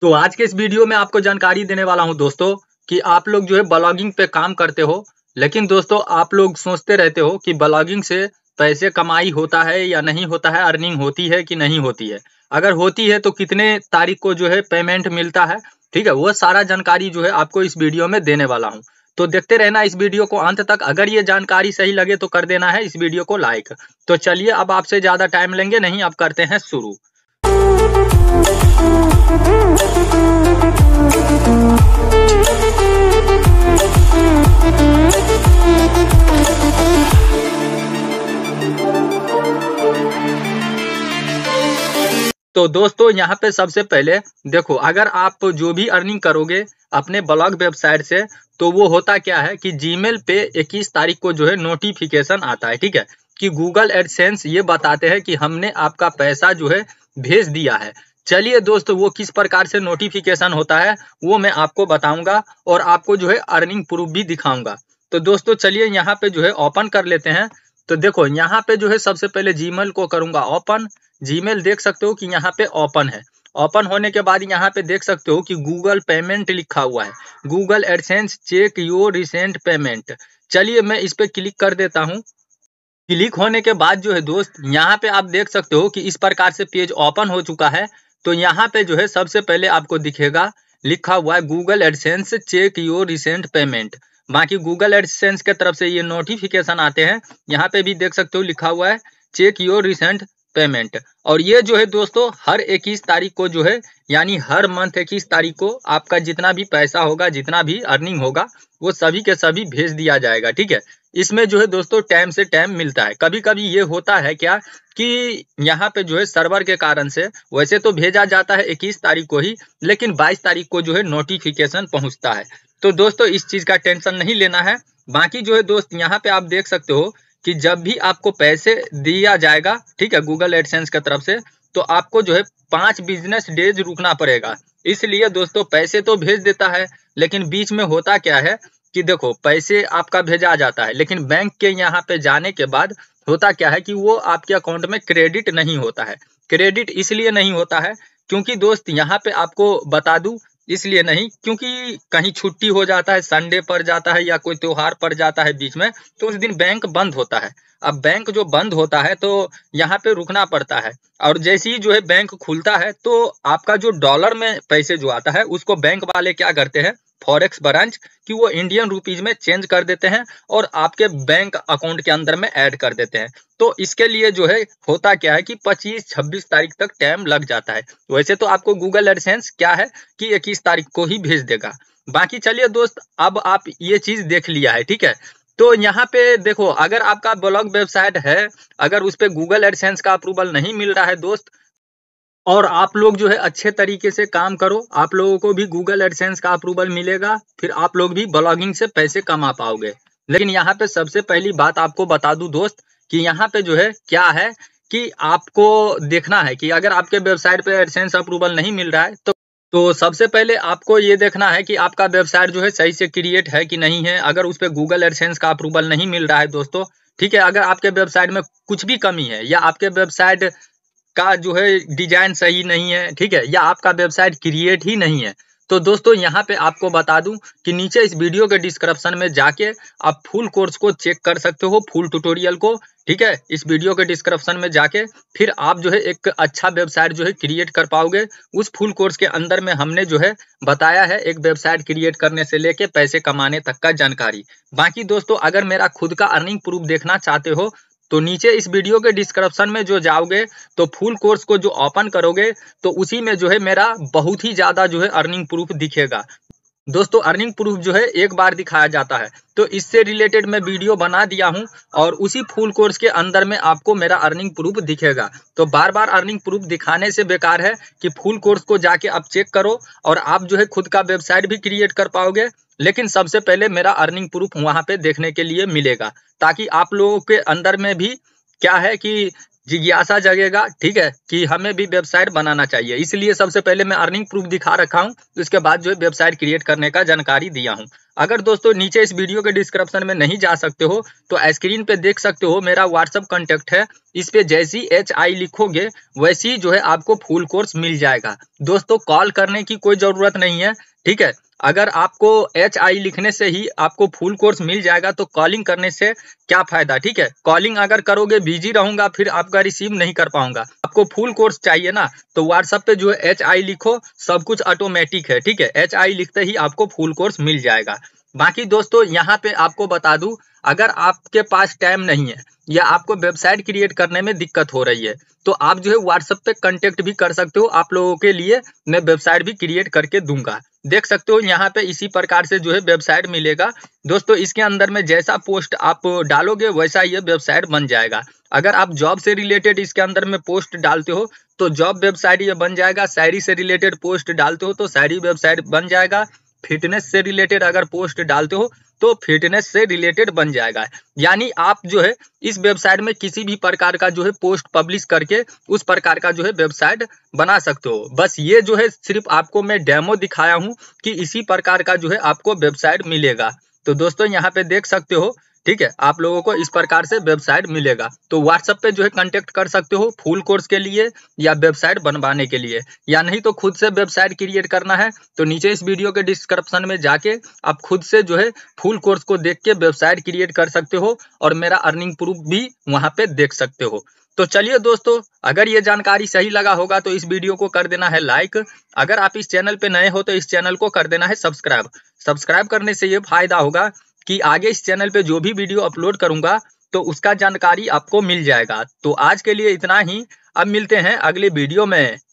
तो आज के इस वीडियो में आपको जानकारी देने वाला हूं दोस्तों कि आप लोग जो है ब्लॉगिंग पे काम करते हो लेकिन दोस्तों आप लोग सोचते रहते हो कि ब्लॉगिंग से पैसे कमाई होता है या नहीं होता है अर्निंग होती है कि नहीं होती है अगर होती है तो कितने तारीख को जो है पेमेंट मिलता है ठीक है वो सारा जानकारी जो है आपको इस वीडियो में देने वाला हूँ तो देखते रहना इस वीडियो को अंत तक अगर ये जानकारी सही लगे तो कर देना है इस वीडियो को लाइक तो चलिए अब आपसे ज़्यादा टाइम लेंगे नहीं अब करते हैं शुरू तो दोस्तों यहाँ पे सबसे पहले देखो अगर आप जो भी अर्निंग करोगे अपने ब्लॉग वेबसाइट से तो वो होता क्या है कि जीमेल पे 21 तारीख को जो है नोटिफिकेशन आता है ठीक है कि गूगल एडसेंस ये बताते हैं कि हमने आपका पैसा जो है भेज दिया है चलिए दोस्तों वो किस प्रकार से नोटिफिकेशन होता है वो मैं आपको बताऊंगा और आपको जो है अर्निंग प्रूफ भी दिखाऊंगा तो दोस्तों चलिए यहाँ पे जो है ओपन कर लेते हैं तो देखो यहाँ पे जो है सबसे पहले जीमेल को करूंगा ओपन जीमेल देख सकते हो कि यहाँ पे ओपन है ओपन होने के बाद यहाँ पे देख सकते हो कि गूगल पेमेंट लिखा हुआ है Google AdSense check your recent payment चलिए मैं इस पर क्लिक कर देता हूँ क्लिक होने के बाद जो है दोस्त यहाँ पे आप देख सकते हो कि इस प्रकार से पेज ओपन हो चुका है तो यहाँ पे जो है सबसे पहले आपको दिखेगा लिखा हुआ है Google AdSense check your recent payment बाकी गूगल एडसेंस के तरफ से ये नोटिफिकेशन आते हैं यहाँ पे भी देख सकते हो लिखा हुआ है चेक योर रिसेंट पेमेंट और ये जो है दोस्तों हर इक्कीस तारीख को जो है यानी हर मंथ इक्कीस तारीख को आपका जितना भी पैसा होगा जितना भी अर्निंग होगा वो सभी के सभी भेज दिया जाएगा ठीक है इसमें जो है दोस्तों टाइम से टाइम मिलता है कभी कभी ये होता है क्या कि यहाँ पे जो है सर्वर के कारण से वैसे तो भेजा जाता है 21 तारीख को ही लेकिन 22 तारीख को जो है नोटिफिकेशन पहुंचता है तो दोस्तों इस चीज़ का टेंशन नहीं लेना है बाकी जो है दोस्त यहाँ पे आप देख सकते हो कि जब भी आपको पैसे दिया जाएगा ठीक है गूगल एडसेंस की तरफ से तो आपको जो है पांच बिजनेस डेज रुकना पड़ेगा इसलिए दोस्तों पैसे तो भेज देता है लेकिन बीच में होता क्या है कि देखो पैसे आपका भेजा जाता है लेकिन बैंक के यहाँ पे जाने के बाद होता क्या है कि वो आपके अकाउंट में क्रेडिट नहीं होता है क्रेडिट इसलिए नहीं होता है क्योंकि दोस्त यहाँ पे आपको बता दू इसलिए नहीं क्योंकि कहीं छुट्टी हो जाता है संडे पर जाता है या कोई त्योहार पर जाता है बीच में तो उस दिन बैंक बंद होता है अब बैंक जो बंद होता है तो यहाँ पे रुकना पड़ता है और जैसे ही जो है बैंक खुलता है तो आपका जो डॉलर में पैसे जो आता है उसको बैंक वाले क्या करते हैं फॉरेक्स ब्रांच कि वो इंडियन रुपीज में चेंज कर देते हैं और आपके बैंक अकाउंट के अंदर में ऐड कर देते हैं तो इसके लिए जो है होता क्या है कि 25-26 तारीख तक टाइम लग जाता है वैसे तो आपको गूगल एडसेंस क्या है कि इक्कीस तारीख को ही भेज देगा बाकी चलिए दोस्त अब आप ये चीज देख लिया है ठीक है तो यहाँ पे देखो अगर आपका ब्लॉग वेबसाइट है अगर उस पर गूगल एडसेंस का अप्रूवल नहीं मिल रहा है दोस्त और आप लोग जो है अच्छे तरीके से काम करो आप लोगों को भी गूगल एडसेंस का अप्रूवल मिलेगा फिर आप लोग भी ब्लॉगिंग से पैसे कमा पाओगे लेकिन यहाँ पे सबसे पहली बात आपको बता दू दोस्त कि यहाँ पे जो है क्या है कि आपको देखना है कि अगर आपके वेबसाइट पे एडसेंस अप्रूवल नहीं मिल रहा है तो तो सबसे पहले आपको ये देखना है कि आपका वेबसाइट जो है सही से क्रिएट है कि नहीं है अगर उस पर गूगल एडसेंस का अप्रूवल नहीं मिल रहा है दोस्तों ठीक है अगर आपके वेबसाइट में कुछ भी कमी है या आपके वेबसाइट का जो है डिजाइन सही नहीं है ठीक है या आपका वेबसाइट क्रिएट ही नहीं है तो दोस्तों यहाँ पे आपको बता दूं कि नीचे इस वीडियो के डिस्क्रिप्शन में जाके आप फुल कोर्स को चेक कर सकते हो फुल ट्यूटोरियल को ठीक है इस वीडियो के डिस्क्रिप्शन में जाके फिर आप जो है एक अच्छा वेबसाइट जो है क्रिएट कर पाओगे उस फुल कोर्स के अंदर में हमने जो है बताया है एक वेबसाइट क्रिएट करने से लेके पैसे कमाने तक का जानकारी बाकी दोस्तों अगर मेरा खुद का अर्निंग प्रूफ देखना चाहते हो तो नीचे इस वीडियो के डिस्क्रिप्शन में जो जाओगे तो फुल कोर्स को जो ओपन करोगे तो उसी में जो है मेरा बहुत ही ज़्यादा जो है अर्निंग प्रूफ दिखेगा दोस्तों अर्निंग प्रूफ जो है एक बार दिखाया जाता है तो इससे रिलेटेड मैं वीडियो बना दिया हूं और उसी फुल कोर्स के अंदर में आपको मेरा अर्निंग प्रूफ दिखेगा तो बार बार अर्निंग प्रूफ दिखाने से बेकार है कि फुल कोर्स को जाके आप चेक करो और आप जो है खुद का वेबसाइट भी क्रिएट कर पाओगे लेकिन सबसे पहले मेरा अर्निंग प्रूफ वहां पे देखने के लिए मिलेगा ताकि आप लोगों के अंदर में भी क्या है कि जिज्ञासा जगेगा ठीक है कि हमें भी वेबसाइट बनाना चाहिए इसलिए सबसे पहले मैं अर्निंग प्रूफ दिखा रखा हूँ उसके बाद जो है वेबसाइट क्रिएट करने का जानकारी दिया हूँ अगर दोस्तों नीचे इस वीडियो के डिस्क्रिप्शन में नहीं जा सकते हो तो स्क्रीन पे देख सकते हो मेरा व्हाट्सअप कॉन्टेक्ट है इस पे जैसी एच आई लिखोगे वैसी जो है आपको फुल कोर्स मिल जाएगा दोस्तों कॉल करने की कोई जरूरत नहीं है ठीक है अगर आपको एच आई लिखने से ही आपको फुल कोर्स मिल जाएगा तो कॉलिंग करने से क्या फायदा ठीक है कॉलिंग अगर करोगे बिजी रहूंगा फिर आपका रिसीव नहीं कर पाऊंगा आपको फुल कोर्स चाहिए ना तो व्हाट्सएप पे जो है एच आई लिखो सब कुछ ऑटोमेटिक है ठीक है एच आई लिखते ही आपको फुल कोर्स मिल जाएगा बाकी दोस्तों यहाँ पे आपको बता दू अगर आपके पास टाइम नहीं है या आपको वेबसाइट क्रिएट करने में दिक्कत हो रही है तो आप जो है व्हाट्सएप पे कॉन्टेक्ट भी कर सकते हो आप लोगों के लिए मैं वेबसाइट भी क्रिएट करके दूंगा देख सकते हो यहाँ पे इसी प्रकार से जो है वेबसाइट मिलेगा दोस्तों इसके अंदर में जैसा पोस्ट आप डालोगे वैसा ये वेबसाइट बन जाएगा अगर आप जॉब से रिलेटेड इसके अंदर में पोस्ट डालते हो तो जॉब वेबसाइट ये बन जाएगा शायरी से रिलेटेड पोस्ट डालते हो तो शायरी वेबसाइट बन जाएगा फिटनेस से रिलेटेड अगर पोस्ट डालते हो तो फिटनेस से रिलेटेड बन जाएगा यानी आप जो है इस वेबसाइट में किसी भी प्रकार का जो है पोस्ट पब्लिश करके उस प्रकार का जो है वेबसाइट बना सकते हो बस ये जो है सिर्फ आपको मैं डेमो दिखाया हूँ कि इसी प्रकार का जो है आपको वेबसाइट मिलेगा तो दोस्तों यहाँ पे देख सकते हो ठीक है आप लोगों को इस प्रकार से वेबसाइट मिलेगा तो व्हाट्सएप पे जो है कांटेक्ट कर सकते हो फुल कोर्स के लिए या वेबसाइट बनवाने के लिए या नहीं तो खुद से वेबसाइट क्रिएट करना है तो नीचे इस वीडियो के डिस्क्रिप्शन में जाके आप खुद से जो है फुल कोर्स को देख के वेबसाइट क्रिएट कर सकते हो और मेरा अर्निंग प्रूफ भी वहाँ पे देख सकते हो तो चलिए दोस्तों अगर ये जानकारी सही लगा होगा तो इस वीडियो को कर देना है लाइक अगर आप इस चैनल पे नए हो तो इस चैनल को कर देना है सब्सक्राइब सब्सक्राइब करने से ये फायदा होगा कि आगे इस चैनल पे जो भी वीडियो अपलोड करूंगा तो उसका जानकारी आपको मिल जाएगा तो आज के लिए इतना ही अब मिलते हैं अगले वीडियो में